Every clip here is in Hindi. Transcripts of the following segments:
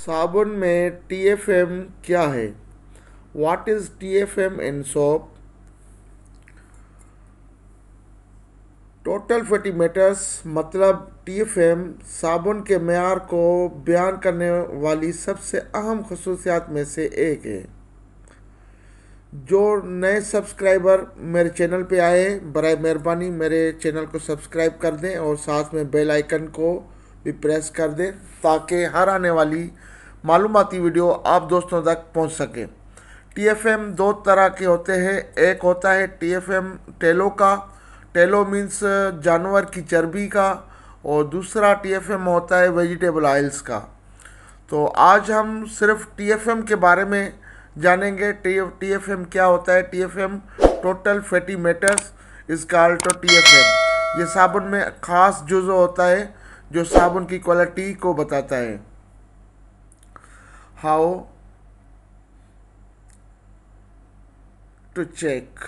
साबुन में टी एफ एम क्या है what is T F M in soap total fatty matters मतलब टी एफ एम साबुन के मैार को बयान करने वाली सबसे अहम खसूसियात में से एक है जो नए सब्सक्राइबर मेरे चैनल पे आए बर मेहरबानी मेरे चैनल को सब्सक्राइब कर दें और साथ में बेल आइकन को भी प्रेस कर दें ताकि हर आने वाली मालूमती वीडियो आप दोस्तों तक पहुंच सके टीएफएम दो तरह के होते हैं एक होता है टीएफएम टेलो का टेलो मीन्स जानवर की चर्बी का और दूसरा टीएफएम होता है वेजिटेबल ऑयल्स का तो आज हम सिर्फ टीएफएम के बारे में जानेंगे टी एफ क्या होता है टी टोटल फैटी मेटर्स इसका अल्टो टी ये साबुन में ख़ास जुज़ो होता है जो साबुन की क्वालिटी को बताता है हाउ टू चेक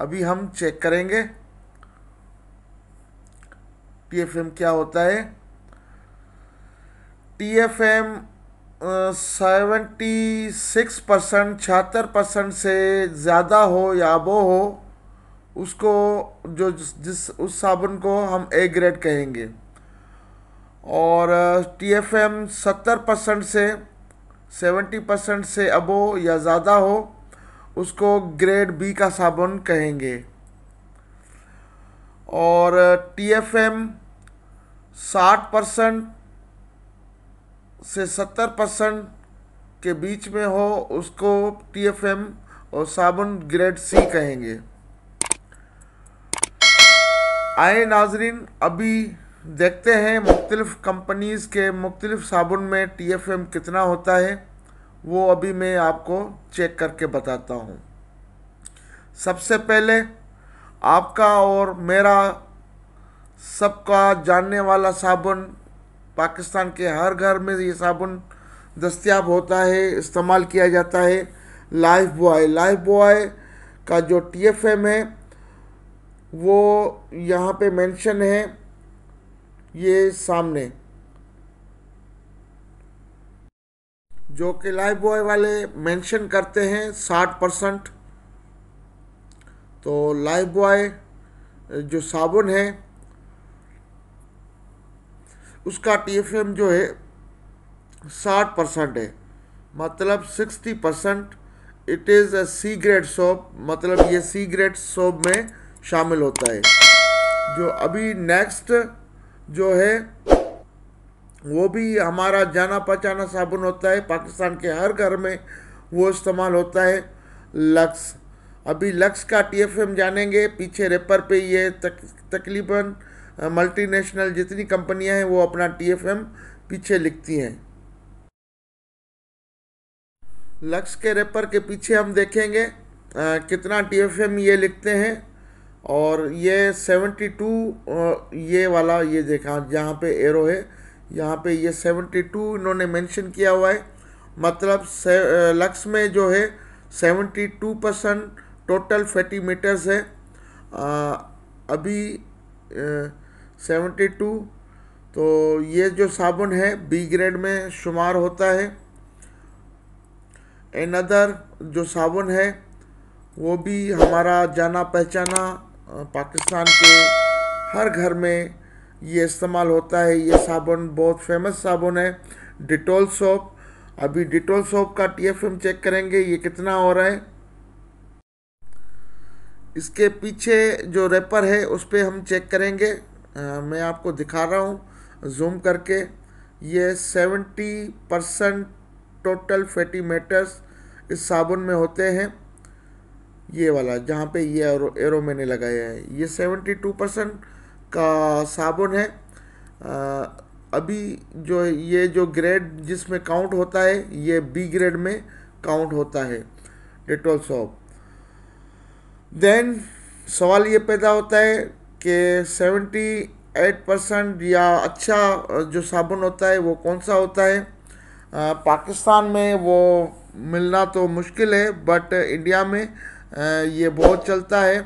अभी हम चेक करेंगे टीएफएम क्या होता है टीएफएम सेवेंटी सिक्स परसेंट छिहत्तर परसेंट से ज़्यादा हो या वो हो उसको जो जिस उस साबुन को हम ए ग्रेड कहेंगे और टी एफ एम सत्तर परसेंट से सेवेंटी परसेंट से अबो या ज़्यादा हो उसको ग्रेड बी का साबुन कहेंगे और टी एफ एम साठ परसेंट से सत्तर परसेंट के बीच में हो उसको टी एफ एम और साबुन ग्रेड सी कहेंगे आए नाजरीन अभी देखते हैं मुख्तलिफ़ कंपनीज़ के मुख्तलिफ़ साबुन में टी एफ एम कितना होता है वो अभी मैं आपको चेक करके बताता हूँ सबसे पहले आपका और मेरा सबका जानने वाला साबुन पाकिस्तान के हर घर में ये साबुन दस्तियाब होता है इस्तेमाल किया जाता है लाइफ बॉय लाइफ बॉय का जो टी एफ एम है वो यहाँ पे मेंशन है ये सामने जो कि लाइव बॉय वाले मेंशन करते हैं साठ परसेंट तो लाइव बॉय जो साबुन है उसका टीएफएम जो है साठ परसेंट है मतलब sixty percent it is a C grade soap मतलब ये सी ग्रेड सोप में शामिल होता है जो अभी नेक्स्ट जो है वो भी हमारा जाना पहचाना साबुन होता है पाकिस्तान के हर घर में वो इस्तेमाल होता है लक्स अभी लक्स का टीएफएम जानेंगे पीछे रेपर पे ये तक, तकरीबन मल्टीनेशनल जितनी कंपनियां हैं वो अपना टीएफएम पीछे लिखती हैं लक्स के रेपर के पीछे हम देखेंगे आ, कितना टीएफएम ये लिखते हैं और ये 72 ये वाला ये देखा जहाँ पे एरो है यहाँ पे ये 72 इन्होंने मेंशन किया हुआ है मतलब लक्स में जो है 72 परसेंट टोटल फैटी मीटर्स है आ, अभी सेवेंटी टू तो ये जो साबुन है बी ग्रेड में शुमार होता है एनदर जो साबुन है वो भी हमारा जाना पहचाना पाकिस्तान के हर घर में ये इस्तेमाल होता है ये साबुन बहुत फेमस साबुन है डिटोल सोप अभी डिटोल सोप का एफ हम चेक करेंगे ये कितना हो रहा है इसके पीछे जो रेपर है उस पर हम चेक करेंगे आ, मैं आपको दिखा रहा हूँ जूम करके ये seventy percent total fatty matters इस साबुन में होते हैं ये वाला जहाँ पे ये एरो एरो मैंने लगाया है ये सेवेंटी टू परसेंट का साबुन है आ, अभी जो ये जो ग्रेड जिसमें काउंट होता है ये बी ग्रेड में काउंट होता है डिटोल सॉप देन सवाल ये पैदा होता है कि सेवेंटी एट परसेंट या अच्छा जो साबुन होता है वो कौन सा होता है आ, पाकिस्तान में वो मिलना तो मुश्किल है बट इंडिया में ये बहुत चलता है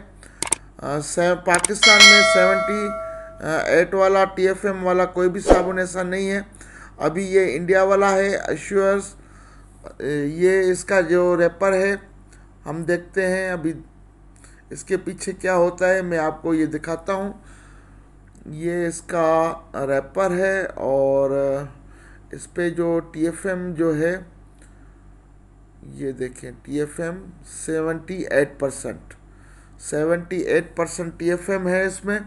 पाकिस्तान में सेवेंटी एट वाला टीएफएम वाला कोई भी साबुन ऐसा नहीं है अभी ये इंडिया वाला है अश्योर्स ये इसका जो रेपर है हम देखते हैं अभी इसके पीछे क्या होता है मैं आपको ये दिखाता हूँ ये इसका रैपर है और इस पर जो टी जो है ये देखें T F M seventy eight percent seventy eight percent T F M है इसमें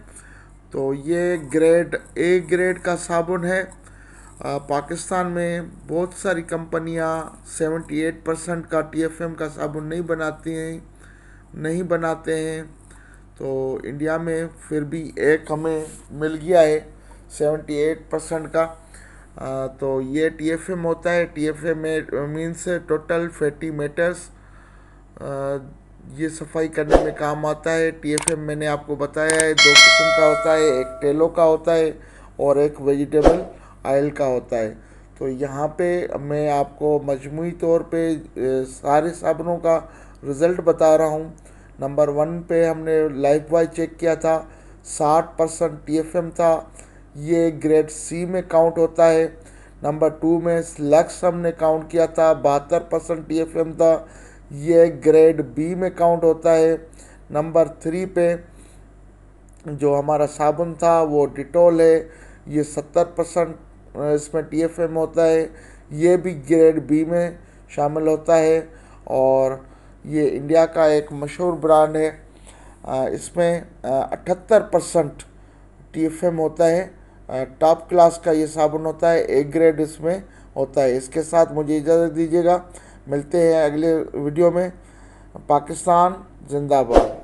तो ये ग्रेड ए ग्रेड का साबुन है आ, पाकिस्तान में बहुत सारी कंपनियां एट परसेंट का टी एफ एम का साबुन नहीं बनाती हैं नहीं बनाते हैं तो इंडिया में फिर भी एक हमें मिल गया है एट परसेंट का तो ये टीएफएम होता है टीएफएम में मीन्स टोटल फैटी मैटर्स ये सफाई करने में काम आता है टीएफएम मैंने आपको बताया है दो किस्म का होता है एक टेलो का होता है और एक वेजिटेबल आयल का होता है तो यहाँ पे मैं आपको मजमू तौर पे सारे साबुनों का रिज़ल्ट बता रहा हूँ नंबर वन पे हमने लाइफ बॉय चेक किया था साठ परसेंट टी था ये ग्रेड सी में काउंट होता है नंबर टू में स्लैक्स हमने काउंट किया था बहत्तर परसेंट टी था ये ग्रेड बी में काउंट होता है नंबर थ्री पे जो हमारा साबुन था वो डिटोल है ये सत्तर परसेंट इसमें टी होता है ये भी ग्रेड बी में शामिल होता है और ये इंडिया का एक मशहूर ब्रांड है इसमें अठहत्तर परसेंट टी होता है टॉप क्लास का ये साबुन होता है ए ग्रेड इसमें होता है इसके साथ मुझे इजाज़त दीजिएगा मिलते हैं अगले वीडियो में पाकिस्तान जिंदाबाद